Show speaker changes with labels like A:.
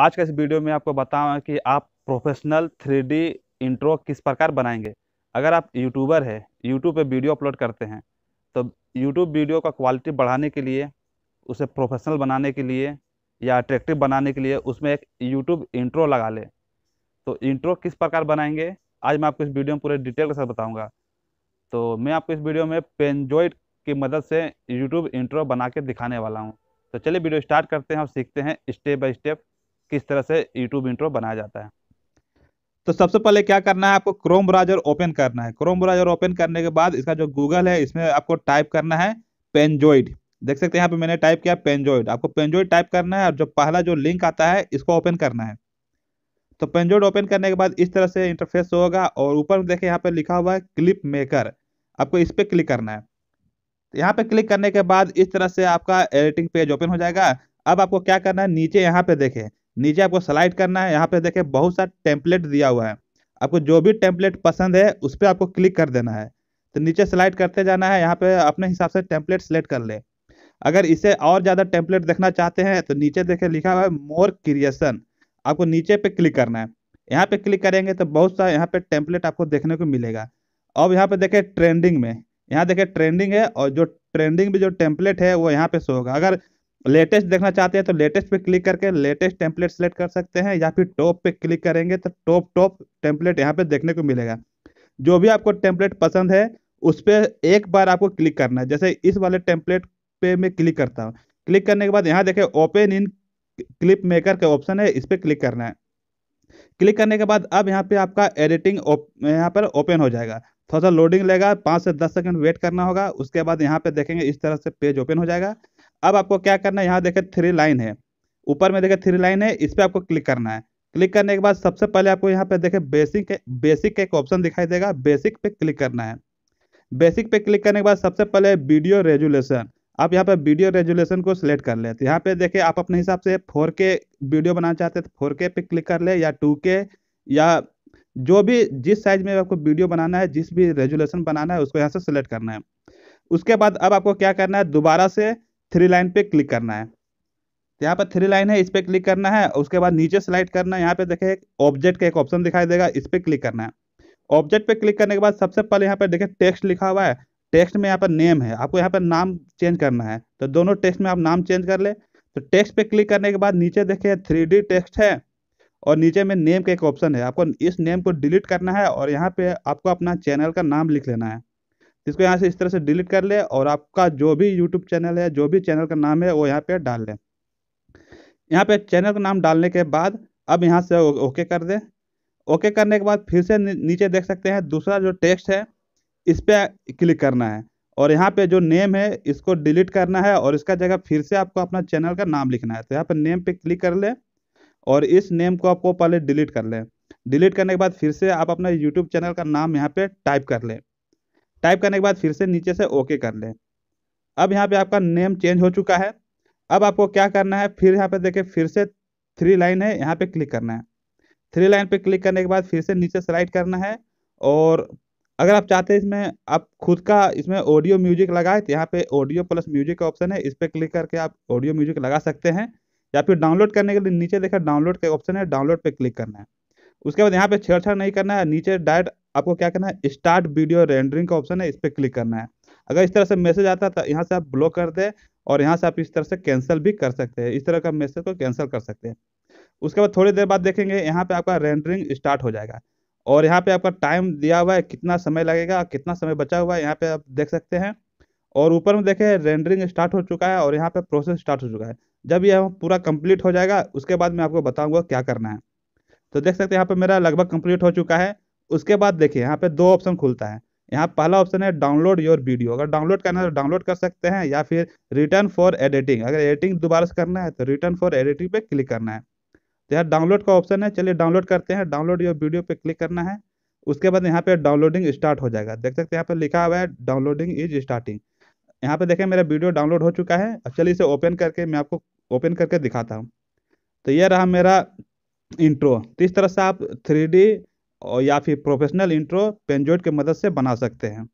A: आज का इस वीडियो में आपको बताऊँ कि आप प्रोफेशनल थ्री इंट्रो किस प्रकार बनाएंगे अगर आप यूट्यूबर है यूट्यूब पे वीडियो अपलोड करते हैं तो यूट्यूब वीडियो का क्वालिटी बढ़ाने के लिए उसे प्रोफेशनल बनाने के लिए या अट्रैक्टिव बनाने के लिए उसमें एक यूट्यूब इंट्रो लगा ले तो इंट्रो किस प्रकार बनाएंगे आज मैं आपको इस वीडियो में पूरे डिटेल के साथ बताऊँगा तो मैं आपको इस वीडियो में पेनजॉइड की मदद से यूट्यूब इंट्रो बना के दिखाने वाला हूँ तो चलिए वीडियो स्टार्ट करते हैं और सीखते हैं स्टेप बाई स्टेप किस तरह से यूट्यूब इंट्रो बनाया जाता है तो सबसे पहले क्या करना है आपको क्रोम ब्राउजर ओपन करना है क्रोम ब्राउजर ओपन करने के बाद इसका जो गूगल है इसमें आपको टाइप करना है पेनजॉइड देख सकते हैं यहाँ पे मैंने टाइप किया पेनजॉइड आपको पेनजोइड टाइप करना है और जो पहला जो लिंक आता है इसको ओपन करना है तो पेनजॉइड ओपन करने के बाद इस तरह से इंटरफेस होगा और ऊपर में देखें यहाँ पे लिखा हुआ है क्लिप मेकर आपको इस पर क्लिक करना है तो यहाँ पे क्लिक करने के बाद इस तरह से आपका एडिटिंग पेज ओपन हो जाएगा अब आपको क्या करना है नीचे यहाँ पे देखें नीचे आपको स्लाइड करना है यहाँ पे देखें बहुत सारा टेम्पलेट दिया हुआ है आपको जो भी टेम्पलेट पसंद है उस पर आपको क्लिक कर देना है तो नीचे स्लाइड करते जाना है यहाँ पे अपने हिसाब से टेम्पलेट सेलेक्ट कर ले अगर इसे और ज़्यादा टेम्पलेट देखना चाहते हैं तो नीचे देखे लिखा हुआ है मोर क्रिएशन आपको नीचे पे क्लिक करना है यहाँ पे क्लिक करेंगे तो बहुत सारा यहाँ पे टेम्पलेट आपको देखने को मिलेगा अब यहाँ पे देखें ट्रेंडिंग में यहाँ देखें ट्रेंडिंग है और जो ट्रेंडिंग में जो टेम्पलेट है वो यहाँ पे शो होगा अगर लेटेस्ट देखना चाहते हैं तो लेटेस्ट पे क्लिक करके लेटेस्ट टेम्पलेट सेलेक्ट कर सकते हैं या फिर टॉप पे क्लिक करेंगे तो टॉप टॉप टेम्पलेट यहाँ पे देखने को मिलेगा जो भी आपको टेम्पलेट पसंद है उस पर एक बार आपको क्लिक करना है जैसे इस वाले टेम्पलेट पे मैं क्लिक करता हूँ क्लिक करने के बाद यहाँ देखें ओपन इन क्लिप मेकर का ऑप्शन है इस पर क्लिक करना है क्लिक करने के बाद अब यहाँ पे आपका एडिटिंग यहाँ पर ओपन हो जाएगा थोड़ा सा लोडिंग लेगा पाँच से दस सेकंड वेट करना होगा उसके बाद यहाँ पे देखेंगे इस तरह से पेज ओपन हो जाएगा अब आपको क्या करना है यहाँ देखे थ्री लाइन है ऊपर में देखे थ्री लाइन है इस पर आपको क्लिक करना है क्लिक करने के बाद सबसे पहले आपको यहाँ पे देखे बेसिक बेसिक का एक ऑप्शन दिखाई देगा बेसिक पे क्लिक करना है बेसिक पे क्लिक करने के बाद सबसे पहले वीडियो रेजुलेशन आप यहाँ पे वीडियो रेजुलेशन को सिलेक्ट कर ले तो यहाँ पे देखे आप अपने हिसाब से फोर के वीडियो बनाना चाहते हैं तो फोर के पे क्लिक कर ले या टू के या जो भी जिस साइज में आपको वीडियो बनाना है जिस भी रेजुलेशन बनाना है उसको यहाँ से सिलेक्ट करना है उसके बाद अब आपको क्या करना है दोबारा से थ्री लाइन पे क्लिक करना है तो यहाँ पर थ्री लाइन है इस पर क्लिक करना है उसके बाद नीचे स्लाइड करना है यहाँ पे देखे ऑब्जेक्ट का एक ऑप्शन दिखाई देगा इस पर क्लिक करना है ऑब्जेक्ट पे क्लिक करने के बाद सबसे पहले यहाँ पे देखे टेक्स्ट लिखा हुआ है टेक्स्ट में यहाँ पर नेम है आपको यहाँ पर नाम चेंज करना है तो दोनों टेक्स्ट में आप नाम चेंज कर ले तो टेक्स्ट पे क्लिक करने के बाद नीचे देखे थ्री टेक्स्ट है और नीचे में नेम का एक ऑप्शन है आपको इस नेम को डिलीट करना है और यहाँ पे आपको अपना चैनल का नाम लिख लेना है इसको यहाँ से इस तरह से डिलीट कर ले और आपका जो भी यूट्यूब चैनल है जो भी चैनल का नाम है वो यहाँ पे डाल लें यहाँ पे चैनल का नाम डालने के बाद अब यहाँ से ओके कर दें ओके करने के बाद फिर से नीचे देख सकते हैं दूसरा जो टेक्स्ट है इस पर क्लिक करना है और यहाँ पे जो नेम है इसको डिलीट करना है और इसका जगह फिर से आपको अपना चैनल का नाम लिखना है तो यहाँ पर नेम पे क्लिक कर लें और इस नेम को आपको पहले डिलीट कर लें डिलीट करने के बाद फिर से आप अपना यूट्यूब चैनल का नाम यहाँ पे टाइप कर लें टाइप करने के बाद फिर से नीचे से ओके कर लें अब यहाँ पे आपका नेम चेंज हो चुका है अब आपको क्या करना है फिर यहाँ पे देखे फिर से थ्री लाइन है यहाँ पे क्लिक करना है थ्री लाइन पे क्लिक करने के बाद फिर से नीचे स्लाइड करना है और अगर आप चाहते हैं इसमें आप खुद का इसमें ऑडियो म्यूजिक लगाए तो यहाँ पे ऑडियो प्लस म्यूजिक का ऑप्शन है इस पर क्लिक करके आप ऑडियो म्यूजिक लगा सकते हैं या फिर डाउनलोड करने के लिए नीचे देखा डाउनलोड का ऑप्शन है डाउनलोड पे क्लिक करना है उसके बाद यहाँ पे छेड़छाड़ नहीं करना है नीचे डायरेक्ट आपको क्या करना है स्टार्ट वीडियो रेंडरिंग का ऑप्शन है इस पर क्लिक करना है अगर इस तरह से मैसेज आता है तो यहाँ से आप ब्लॉक कर दें और यहाँ से आप इस तरह से कैंसिल भी कर सकते हैं इस तरह का मैसेज को कैंसिल कर सकते हैं उसके बाद थोड़ी देर बाद देखेंगे यहाँ पे आपका रेंडरिंग स्टार्ट हो जाएगा और यहाँ पे आपका टाइम दिया हुआ है कितना समय लगेगा कितना समय बचा हुआ है यहाँ पे आप देख सकते हैं और ऊपर में देखें रेंडरिंग स्टार्ट हो चुका है और यहाँ पे प्रोसेस स्टार्ट हो चुका है जब यह पूरा कंप्लीट हो जाएगा उसके बाद मैं आपको बताऊँगा क्या करना है तो देख सकते हैं यहाँ पर मेरा लगभग कंप्लीट हो चुका है उसके बाद देखिए यहाँ पे दो ऑप्शन खुलता है यहाँ पहला ऑप्शन है डाउनलोड योर वीडियो अगर डाउनलोड करना है तो डाउनलोड कर सकते हैं या फिर रिटर्न फॉर एडिटिंग अगर एडिटिंग दोबारा से करना है तो रिटर्न फॉर एडिटिंग पे क्लिक करना है तो यहाँ डाउनलोड का ऑप्शन है चलिए डाउनलोड करते हैं डाउनलोड योर वीडियो पे क्लिक करना है उसके बाद यहाँ पे डाउनलोडिंग स्टार्ट हो जाएगा देख सकते हैं यहाँ पे लिखा हुआ है डाउनलोडिंग इज स्टार्टिंग यहाँ पे देखें मेरा वीडियो डाउनलोड हो चुका है अब चलिए इसे ओपन करके मैं आपको ओपन करके दिखाता हूँ तो यह रहा मेरा इंट्रो तो इस तरह से आप थ्री और या फिर प्रोफेशनल इंट्रो पेनजोइट की मदद से बना सकते हैं